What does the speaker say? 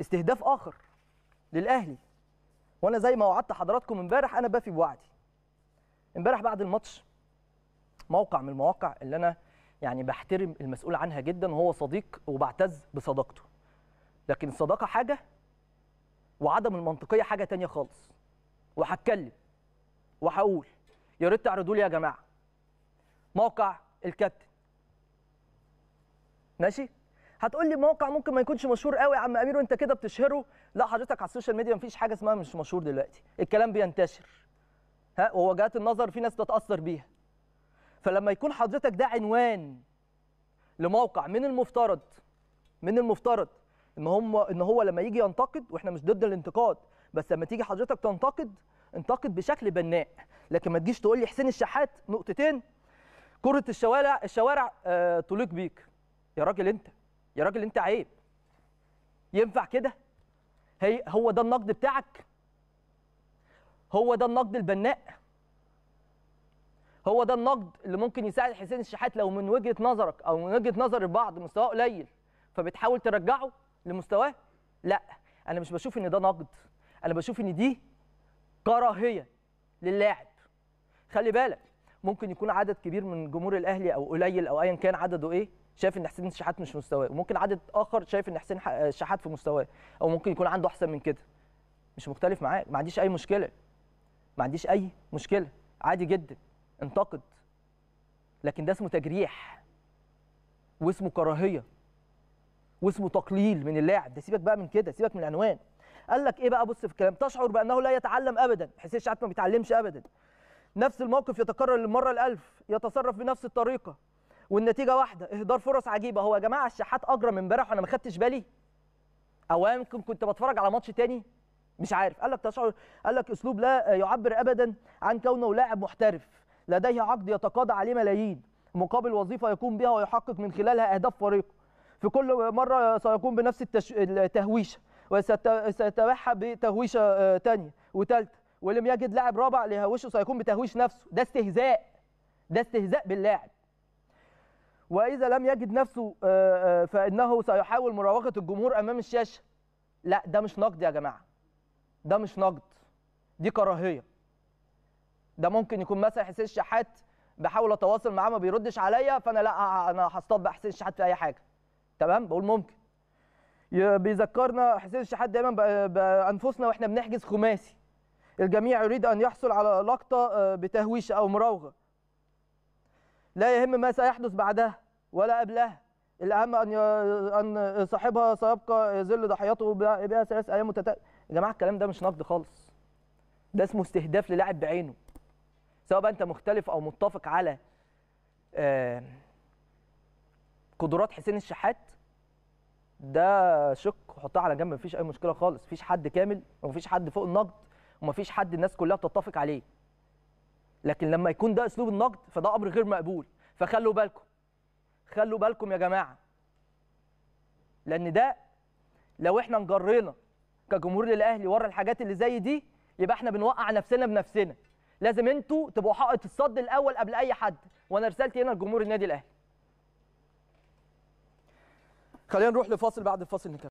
استهداف اخر للاهلي وانا زي ما وعدت حضراتكم امبارح انا بفي بوعدي امبارح بعد الماتش موقع من المواقع اللي انا يعني بحترم المسؤول عنها جدا وهو صديق وبعتز بصداقته لكن الصداقه حاجه وعدم المنطقيه حاجه تانية خالص وهتكلم وهقول يا ريت تعرضوا لي يا جماعه موقع الكابتن ماشي هتقول لي موقع ممكن ما يكونش مشهور قوي يا عم امير وانت كده بتشهره لا حضرتك على السوشيال ميديا مفيش حاجه اسمها مش مشهور دلوقتي الكلام بينتشر ها ووجهات النظر في ناس بتتاثر بيها فلما يكون حضرتك ده عنوان لموقع من المفترض من المفترض ان هم ان هو لما يجي ينتقد واحنا مش ضد الانتقاد بس لما تيجي حضرتك تنتقد انتقد بشكل بناء لكن ما تجيش تقول لي حسين الشحات نقطتين كره الشوارع الشوارع آه تليق بيك يا راجل انت يا راجل انت عيب ينفع كده هي هو ده النقد بتاعك هو ده النقد البناء هو ده النقد اللي ممكن يساعد حسين الشحات لو من وجهه نظرك او من وجهه نظر البعض مستواه قليل فبتحاول ترجعه لمستواه لا انا مش بشوف ان ده نقد انا بشوف ان دي كراهيه للاعب خلي بالك ممكن يكون عدد كبير من جمهور الاهلي او قليل او ايا كان عدده ايه شايف ان حسين الشحات مش مستواه وممكن عدد اخر شايف ان حسين الشحات في مستواه او ممكن يكون عنده احسن من كده مش مختلف معاك ما عنديش اي مشكله ما عنديش اي مشكله عادي جدا انتقد لكن ده اسمه تجريح واسمه كراهيه واسمه تقليل من اللاعب ده سيبك بقى من كده سيبك من العنوان قال لك ايه بقى بص في الكلام تشعر بانه لا يتعلم ابدا حسين الشحات ما بيتعلمش ابدا نفس الموقف يتكرر للمرة الألف يتصرف بنفس الطريقة والنتيجة واحدة إهدار فرص عجيبة هو يا جماعة الشحات أجرم امبارح وأنا ما خدتش بالي أو يمكن كنت بتفرج على ماتش تاني مش عارف قال لك تشعر قال لك أسلوب لا يعبر أبدا عن كونه لاعب محترف لديه عقد يتقاضى عليه ملايين مقابل وظيفة يقوم بها ويحقق من خلالها أهداف فريقه في كل مرة سيقوم بنفس التهويشة وسيتوحى بتهويشة آه، تانية وتالتة ولم يجد لاعب رابع ليهوشه سيكون بتهويش نفسه ده استهزاء ده استهزاء باللاعب واذا لم يجد نفسه آه، آه، فانه سيحاول مراوغه الجمهور امام الشاشه لا ده مش نقد يا جماعه ده مش نقد دي كراهيه ده ممكن يكون مثلا حسين الشحات بحاول اتواصل معاه ما بيردش عليا فانا لا انا هصطاد حسين الشحات في اي حاجه تمام بقول ممكن بيذكرنا حسين الشحات دايما بانفسنا واحنا بنحجز خماسي الجميع يريد أن يحصل على لقطة آه، بتهويش أو مراوغة لا يهم ما سيحدث بعدها ولا قبلها الأهم أن أن صاحبها سيبقى يذل ضحيته بها ثلاث أيام متتالية يا جماعة الكلام ده مش نقد خالص ده اسمه استهداف للاعب بعينه سواء بقى أنت مختلف أو متفق على آه، قدرات حسين الشحات ده شق وحطها على جنب مفيش اي مشكله خالص مفيش حد كامل ومفيش حد فوق النقد ومفيش حد الناس كلها بتتفق عليه لكن لما يكون ده اسلوب النقد فده امر غير مقبول فخلوا بالكم خلوا بالكم يا جماعه لان ده لو احنا انجرينا كجمهور للاهلي ورا الحاجات اللي زي دي يبقى احنا بنوقع نفسنا بنفسنا لازم انتوا تبقوا حائط الصد الاول قبل اي حد وانا رسالتي هنا لجمهور النادي الاهلي خلينا نروح لفاصل بعد الفاصل نكمل